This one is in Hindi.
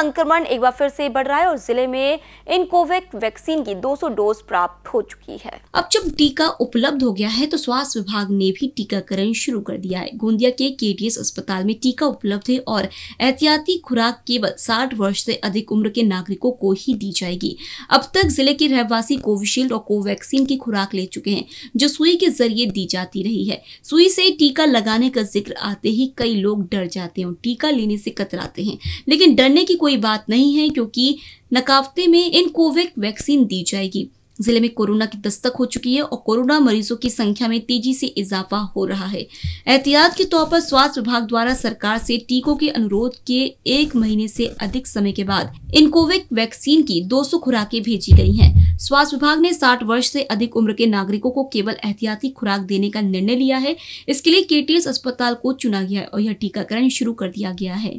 संक्रमण एक बार फिर से बढ़ रहा है और जिले में इनकोवैक वैक्सीन की 200 डोज प्राप्त हो चुकी है अब जब टीका उपलब्ध हो गया है तो स्वास्थ्य विभाग ने भी टीकाकरण शुरू कर दिया है गोंदिया के के अस्पताल में टीका उपलब्ध है और एहतियाती खुराक केवल साठ वर्ष से अधिक उम्र के नागरिकों को ही दी जाएगी अब तक जिले के रहवासी कोविशील्ड और कोवैक्सीन की खुराक ले चुके हैं जो सुई के जरिए दी जाती रही है सुई से टीका लगाने का जिक्र आते ही कई लोग डर जाते हैं और टीका लेने से कतराते हैं लेकिन डरने की कोई कोई बात नहीं है क्योंकि नकावते में इन कोवैक वैक्सीन दी जाएगी जिले में कोरोना की दस्तक हो चुकी है और कोरोना मरीजों की संख्या में तेजी से इजाफा हो रहा है एहतियात के तौर पर स्वास्थ्य विभाग द्वारा सरकार से टीकों के अनुरोध के एक महीने से अधिक समय के बाद इन कोविड वैक्सीन की 200 खुराकें भेजी गई हैं। स्वास्थ्य विभाग ने 60 वर्ष से अधिक उम्र के नागरिकों को केवल एहतियाती खुराक देने का निर्णय लिया है इसके लिए के अस्पताल को चुना गया है और यह टीकाकरण शुरू कर दिया गया है